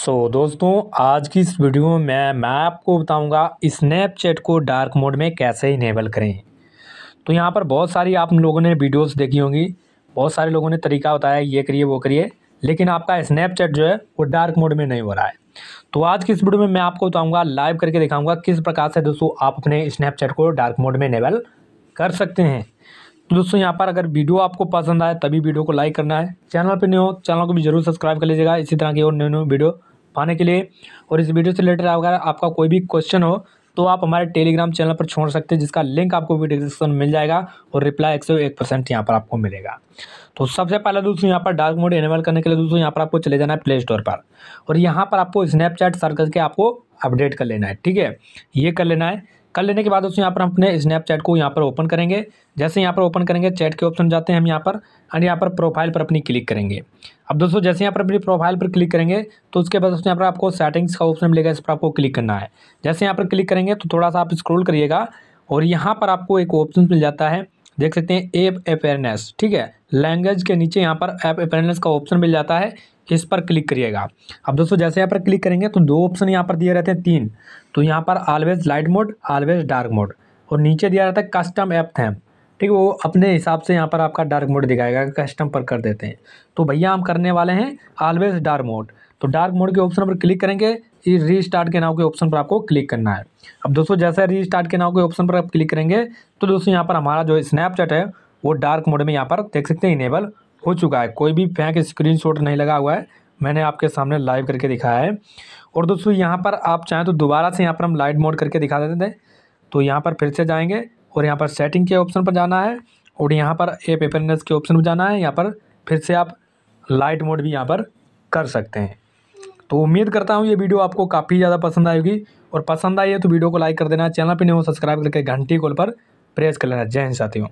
सो so, दोस्तों आज की इस वीडियो में मैं मैं आपको बताऊंगा स्नैपचैट को डार्क मोड में कैसे इनेबल करें तो यहाँ पर बहुत सारी आप लोगों ने वीडियोस देखी होंगी बहुत सारे लोगों ने तरीका बताया ये करिए वो करिए लेकिन आपका स्नैपचैट जो है वो डार्क मोड में नहीं हो रहा है तो आज की इस वीडियो में मैं आपको बताऊँगा लाइव करके दिखाऊँगा किस प्रकार से दोस्तों आप अपने स्नैपचैट को डार्क मोड में इनेबल कर सकते हैं तो दोस्तों यहाँ पर अगर वीडियो आपको पसंद आए तभी वीडियो को लाइक करना है चैनल पर नहीं हो चैनल को भी जरूर सब्सक्राइब कर लीजिएगा इसी तरह की और न्यू न्यू वीडियो पाने के लिए और इस वीडियो से रिलेटेड अगर आपका कोई भी क्वेश्चन हो तो आप हमारे टेलीग्राम चैनल पर छोड़ सकते हैं जिसका लिंक आपको भी डिस्क्रिप्शन मिल जाएगा और रिप्लाई एक सौ एक परसेंट यहाँ पर आपको मिलेगा तो सबसे पहले दोस्तों यहाँ पर डार्क मोड इनेबल करने के लिए दोस्तों यहाँ पर आपको चले जाना है प्ले स्टोर पर और यहाँ पर आपको स्नैपचैट सर्च करके आपको अपडेट कर लेना है ठीक है ये कर लेना है कर लेने के बाद उसमें यहाँ पर हम अपने स्नैपचैट को यहाँ पर ओपन करेंगे जैसे यहाँ पर ओपन करेंगे चैट के ऑप्शन जाते हैं हम यहाँ पर एंड यहाँ पर प्रोफाइल पर अपनी क्लिक करेंगे अब दोस्तों जैसे यहाँ पर अपनी प्रोफाइल पर क्लिक करेंगे तो उसके बाद उसमें यहाँ पर आपको सेटिंग्स का ऑप्शन मिलेगा इस पर आपको क्लिक करना है जैसे यहाँ पर क्लिक करेंगे तो थोड़ा सा आप स्क्रोल करिएगा और यहाँ पर आपको एक ऑप्शन मिल जाता है देख सकते हैं एप अपेयरनेस ठीक है लैंग्वेज के नीचे यहाँ पर ऐप अपेयरनेस का ऑप्शन मिल जाता है इस पर क्लिक करिएगा अब दोस्तों जैसे यहाँ पर क्लिक करेंगे तो दो ऑप्शन यहाँ पर दिए रहते हैं तीन तो यहाँ पर always light mode always dark mode और नीचे दिया रहता है कस्टम ऐप थैम ठीक है वो अपने हिसाब से यहाँ पर आपका डार्क मोड दिखाएगा कस्टम पर कर देते हैं तो भैया हम करने वाले हैं ऑलवेज डार्क मोड तो डार्क मोड के ऑप्शन पर क्लिक करेंगे री रीस्टार्ट के नाव के ऑप्शन पर आपको क्लिक करना है अब दोस्तों जैसा रीस्टार्ट के नाव के ऑप्शन पर आप क्लिक करेंगे तो दोस्तों यहाँ पर हमारा जो स्नैपचैट है वो डार्क मोड में यहाँ पर देख सकते हैं इनेबल हो चुका है कोई भी फेंक स्क्रीन नहीं लगा हुआ है मैंने आपके सामने लाइव करके दिखाया है और दोस्तों यहाँ पर आप चाहें तो दोबारा से यहाँ पर हम लाइट मोड करके दिखा देते थे तो यहाँ पर फिर से जाएंगे और यहाँ पर सेटिंग के ऑप्शन पर जाना है और यहाँ पर ए पेपरनेस के ऑप्शन पर जाना है यहाँ पर फिर से आप लाइट मोड भी यहाँ पर कर सकते हैं तो उम्मीद करता हूँ ये वीडियो आपको काफ़ी ज़्यादा पसंद आएगी और पसंद आई है तो वीडियो को लाइक कर देना चैनल पर नहीं हो सब्सक्राइब करके घंटी कॉल पर प्रेस कर लेना जय हिंद साथियों